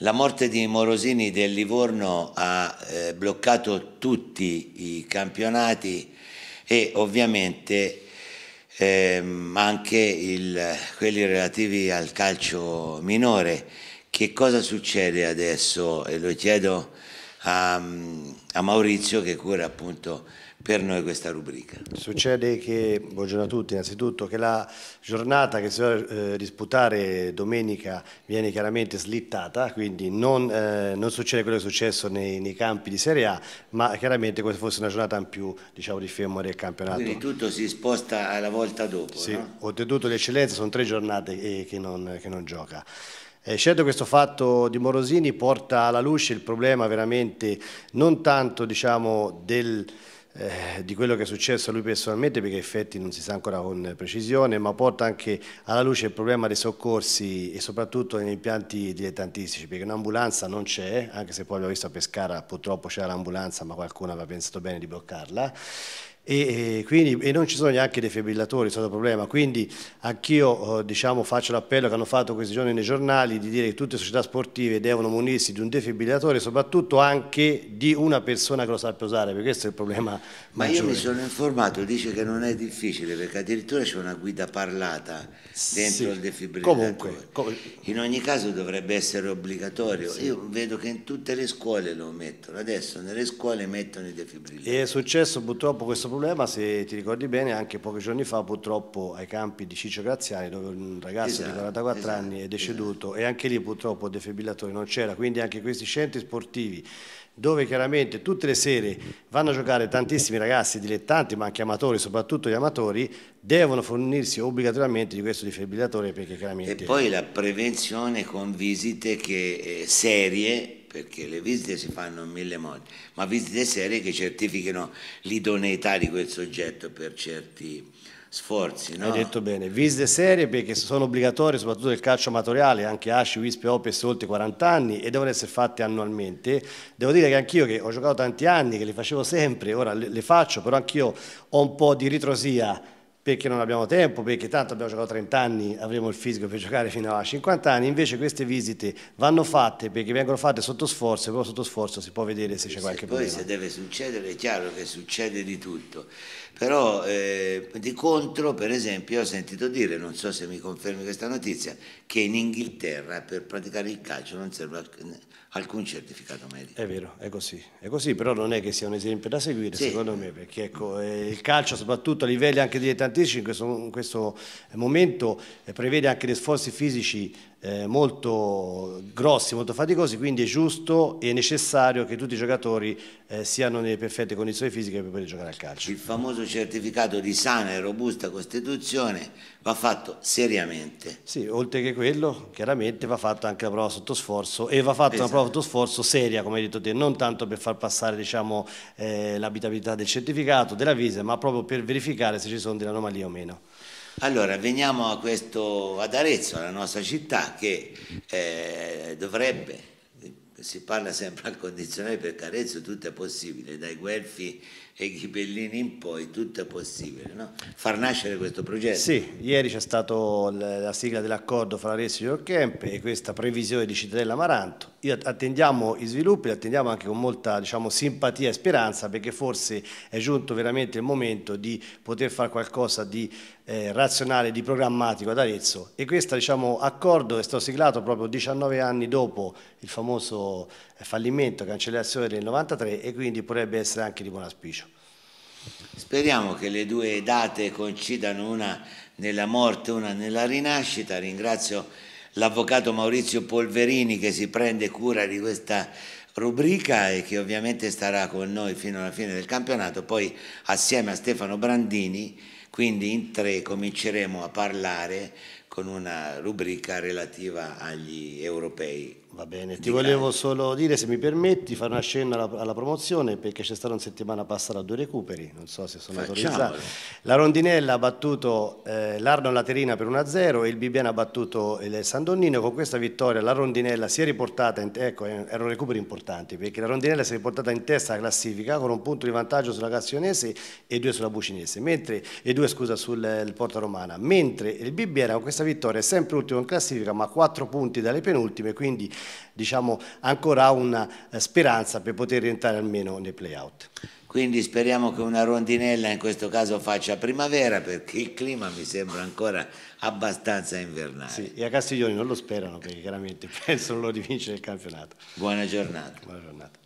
La morte di Morosini del Livorno ha eh, bloccato tutti i campionati e ovviamente ehm, anche il, quelli relativi al calcio minore. Che cosa succede adesso? E lo chiedo a, ehm, a Maurizio che cura appunto per noi questa rubrica. Succede che, buongiorno a tutti innanzitutto, che la giornata che si va a eh, disputare domenica viene chiaramente slittata, quindi non, eh, non succede quello che è successo nei, nei, campi di Serie A, ma chiaramente come se fosse una giornata in più diciamo, di fermo del campionato. Quindi tutto si sposta alla volta dopo. Sì, no? oltretutto le eccellenze sono tre giornate eh, che non, che non gioca. Eh, certo questo fatto di Morosini porta alla luce il problema veramente non tanto diciamo, del, eh, di quello che è successo a lui personalmente perché in effetti non si sa ancora con precisione ma porta anche alla luce il problema dei soccorsi e soprattutto negli impianti dilettantistici perché un'ambulanza non c'è anche se poi abbiamo visto a Pescara purtroppo c'era l'ambulanza ma qualcuno aveva pensato bene di bloccarla e, e, quindi, e, non ci sono neanche defibrillatori, è stato un problema. Quindi anch'io eh, diciamo, faccio l'appello che hanno fatto questi giorni nei giornali di dire che tutte le società sportive devono munirsi di un defibrillatore, soprattutto anche di una persona che lo sappia usare, perché questo è il problema. Ma maggiore. io mi sono informato, dice che non è difficile, perché addirittura c'è una guida parlata dentro sì. il defibrillatore. Comunque, com in ogni caso dovrebbe essere obbligatorio. Sì. Io vedo che in tutte le scuole lo mettono, adesso nelle scuole mettono i defibrillatori. E è successo purtroppo questo problema problema, se ti ricordi bene, anche pochi giorni fa purtroppo ai campi di Ciccio Graziani, dove un ragazzo esatto, di 44 esatto, anni è deceduto esatto. e anche lì purtroppo il defibrillatore non c'era, quindi anche questi centri sportivi dove chiaramente tutte le sere vanno a giocare tantissimi ragazzi dilettanti ma anche amatori, soprattutto gli amatori, devono fornirsi obbligatoriamente di questo defibrillatore perché chiaramente... E poi la prevenzione con visite che, eh, serie perché le visite si fanno in mille modi, ma visite serie che certifichino l'idoneità di quel soggetto per certi sforzi. No? Hai detto bene, visite serie perché sono obbligatorie soprattutto nel calcio amatoriale, anche ASCI, WISP e OPES oltre 40 anni e devono essere fatte annualmente. Devo dire che anch'io che ho giocato tanti anni, che le facevo sempre, ora le faccio, però anch'io ho un po' di ritrosia perché non abbiamo tempo, perché tanto abbiamo giocato 30 anni, avremo il fisico per giocare fino a 50 anni, invece queste visite vanno fatte perché vengono fatte sotto sforzo e poi sotto sforzo si può vedere se c'è qualche se problema. Poi se deve succedere è chiaro che succede di tutto, però eh, di contro per esempio ho sentito dire, non so se mi confermi questa notizia, che in Inghilterra per praticare il calcio non serve alcun certificato medico. È vero, è così, è così però non è che sia un esempio da seguire sì. secondo me, perché ecco, eh, il calcio soprattutto a livelli anche di dilettanti atletica in questo, in questo momento eh, prevede anche gli sforzi fisici eh, molto grossi, molto faticosi, quindi è giusto e necessario che tutti i giocatori eh, siano nelle perfette condizioni fisiche per poter giocare al calcio. Il famoso certificato di sana e robusta Costituzione va fatto seriamente. Sì, oltre che quello, chiaramente va fatta anche la prova sotto sforzo e va fatta esatto. una prova sotto sforzo seria, come hai detto te, non tanto per far passare diciamo, eh, l'abitabilità del certificato, della visa, ma proprio per verificare se ci sono delle anomalie o meno. Allora, veniamo a questo, ad Arezzo, la nostra città, che eh, dovrebbe, si parla sempre al condizionale perché Arezzo tutto è possibile, dai Guelfi e Ghibellini in poi tutto è possibile, no? far nascere questo progetto. Sì, ieri c'è stata la sigla dell'accordo fra Arezzo e York Camp e questa previsione di Cittadella Maranto, attendiamo i sviluppi, li attendiamo anche con molta diciamo, simpatia e speranza perché forse è giunto veramente il momento di poter fare qualcosa di eh, razionale, di programmatico ad Arezzo e questo diciamo, accordo è stato siglato proprio 19 anni dopo il famoso eh, fallimento, cancellazione del 93 e quindi potrebbe essere anche di buon auspicio. Speriamo che le due date coincidano una nella morte, una nella rinascita, ringrazio l'avvocato Maurizio Polverini che si prende cura di questa rubrica e che ovviamente starà con noi fino alla fine del campionato, poi assieme a Stefano Brandini, quindi in tre cominceremo a parlare con una rubrica relativa agli europei Va bene, ti volevo solo dire se mi permetti fare una scena alla, alla promozione perché c'è stata una settimana passata due recuperi, non so se sono autorizzati. La Rondinella ha battuto eh, l'Arno Laterina per 1-0 e il Bibbiano ha battuto il San Donnino. Con questa vittoria la Rondinella si è riportata, in, ecco eh, erano recuperi importanti perché la Rondinella si è riportata in testa alla classifica con un punto di vantaggio sulla Cassionese e due sulla Bucinese, mentre, e due scusa sul Porta Romana, mentre il Bibbiano con questa vittoria è sempre ultimo in classifica ma 4 punti dalle penultime, quindi diciamo, ancora ha una eh, speranza per poter rientrare almeno nei playout. Quindi speriamo che una rondinella in questo caso faccia primavera perché il clima mi sembra ancora abbastanza invernale. Sì, e a Castiglioni non lo sperano perché chiaramente pensano loro di vincere il campionato. Buona giornata. Buona giornata.